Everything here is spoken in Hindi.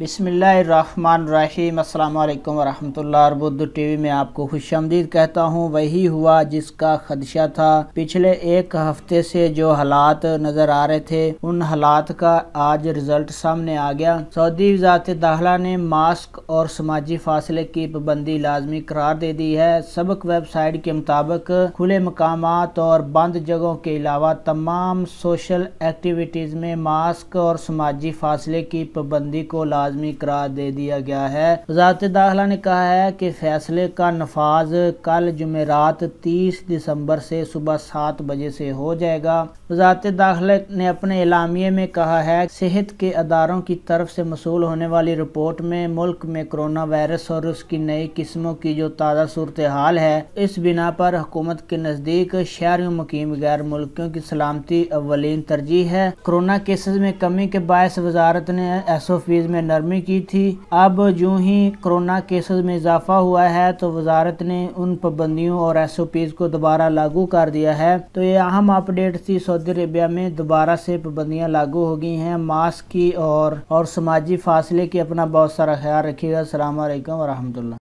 बिसमीम् अल्लाम वरहमल अरबुद्ध टी वी में आपको खुश आमदीद कहता हूँ वही हुआ जिसका खदशा था पिछले एक हफ्ते से जो हालात नज़र आ रहे थे उन हालात का आज रिजल्ट सामने आ गया सऊदी वजारत दाखिला ने मास्क और समाजी फासले की पाबंदी लाजमी करार दे दी है सबक वेबसाइट के मुताबिक खुले मकाम और बंद जगहों के अलावा तमाम सोशल एक्टिविटीज़ में मास्क और समाजी फासले की पाबंदी को ला लाजमी करार दे दिया गया है वजारत दाखिला ने कहा है कि फैसले का नफाज कल जमेरात तीस दिसंबर से सुबह सात बजे से हो जाएगा वजारत दाखिला ने अपने इलामिये में कहा है सेहत के अदारों की तरफ से मसूल होने वाली रिपोर्ट में मुल्क में कोरोना वायरस और उसकी नई किस्मों की जो ताज़ा सूरत हाल है इस बिना पर हुकूमत के नज़दीक शहरी मुकीम गैर मुल्कियों की सलामती अवलिन तरजीह है कोरोना केसेज में कमी के बायस वजारत ने एस ओ फीस में सरगर्मी की थी अब जो ही कोरोना केसेस में इजाफा हुआ है तो वजारत ने उन पाबंदियों और एस ओ पीज को दोबारा लागू कर दिया है तो ये अहम अपडेट थी सऊदी अरेबिया में दोबारा से पाबंदियाँ लागू हो गई हैं मास्क की और और समाजी फासले की अपना बहुत सारा ख्याल रखिएगा अल्लाम वरहमल